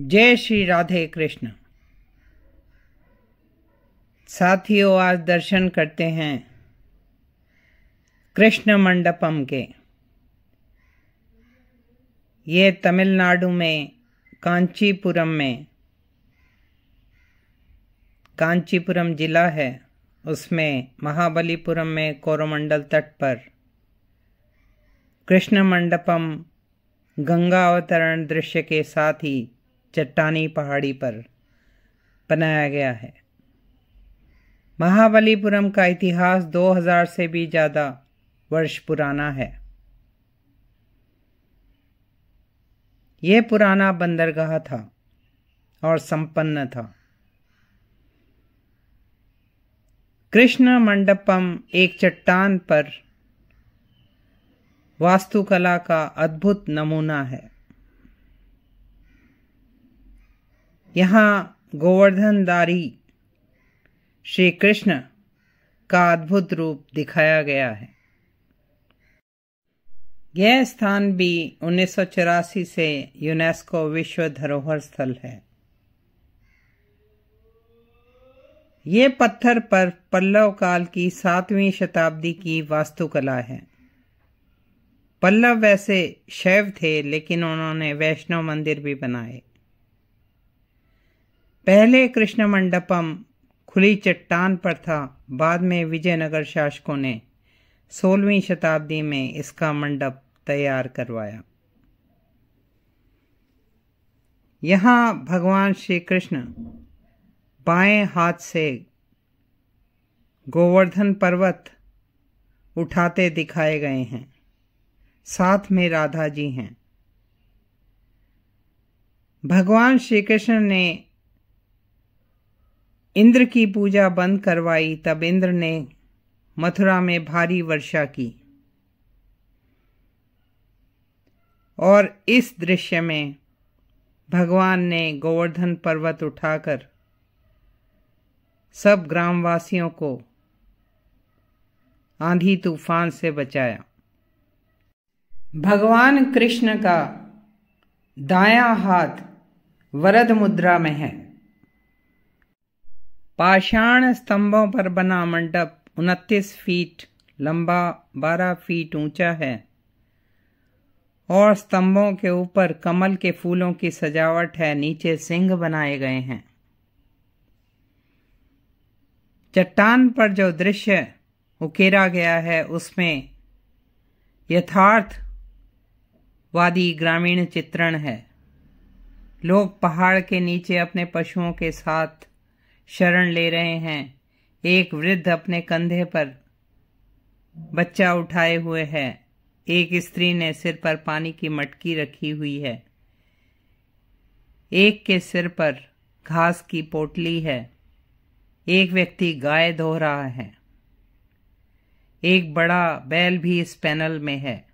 जय श्री राधे कृष्ण साथियों आज दर्शन करते हैं कृष्ण मंडपम के ये तमिलनाडु में कांचीपुरम में कांचीपुरम जिला है उसमें महाबलीपुरम में कोरोमंडल तट पर कृष्ण मंडपम गंगा अवतरण दृश्य के साथ ही चट्टानी पहाड़ी पर बनाया गया है महाबलीपुरम का इतिहास 2000 से भी ज़्यादा वर्ष पुराना है यह पुराना बंदरगाह था और संपन्न था कृष्ण मंडपम एक चट्टान पर वास्तुकला का अद्भुत नमूना है यहाँ गोवर्धनदारी श्री कृष्ण का अद्भुत रूप दिखाया गया है यह स्थान भी उन्नीस से यूनेस्को विश्व धरोहर स्थल है ये पत्थर पर पल्लव काल की सातवीं शताब्दी की वास्तुकला है पल्लव वैसे शैव थे लेकिन उन्होंने वैष्णव मंदिर भी बनाए पहले कृष्ण मंडपम खुली चट्टान पर था बाद में विजयनगर शासकों ने सोलहवीं शताब्दी में इसका मंडप तैयार करवाया यहाँ भगवान श्री कृष्ण बाएं हाथ से गोवर्धन पर्वत उठाते दिखाए गए हैं साथ में राधा जी हैं भगवान श्री कृष्ण ने इंद्र की पूजा बंद करवाई तब इंद्र ने मथुरा में भारी वर्षा की और इस दृश्य में भगवान ने गोवर्धन पर्वत उठाकर सब ग्रामवासियों को आंधी तूफान से बचाया भगवान कृष्ण का दायां हाथ वरद मुद्रा में है पाषाण स्तंभों पर बना मंडप उनतीस फीट लंबा बारह फीट ऊंचा है और स्तंभों के ऊपर कमल के फूलों की सजावट है नीचे सिंह बनाए गए हैं चट्टान पर जो दृश्य उकेरा गया है उसमें यथार्थवादी ग्रामीण चित्रण है लोग पहाड़ के नीचे अपने पशुओं के साथ शरण ले रहे हैं एक वृद्ध अपने कंधे पर बच्चा उठाए हुए है एक स्त्री ने सिर पर पानी की मटकी रखी हुई है एक के सिर पर घास की पोटली है एक व्यक्ति गाय धो रहा है एक बड़ा बैल भी इस पैनल में है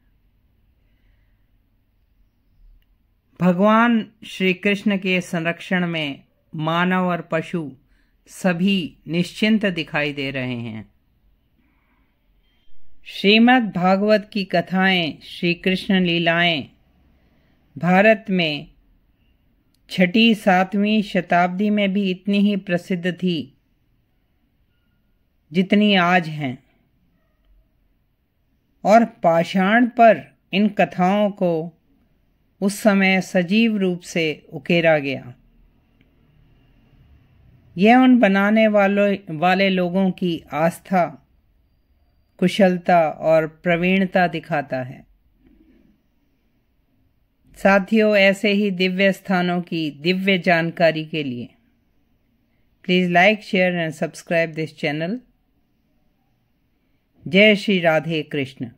भगवान श्री कृष्ण के संरक्षण में मानव और पशु सभी निश्चिंत दिखाई दे रहे हैं श्रीमद् भागवत की कथाएं श्री कृष्ण लीलाएं भारत में छठी सातवीं शताब्दी में भी इतनी ही प्रसिद्ध थी जितनी आज हैं और पाषाण पर इन कथाओं को उस समय सजीव रूप से उकेरा गया यह उन बनाने वालों वाले लोगों की आस्था कुशलता और प्रवीणता दिखाता है साथियों ऐसे ही दिव्य स्थानों की दिव्य जानकारी के लिए please like share and subscribe this channel जय श्री राधे कृष्ण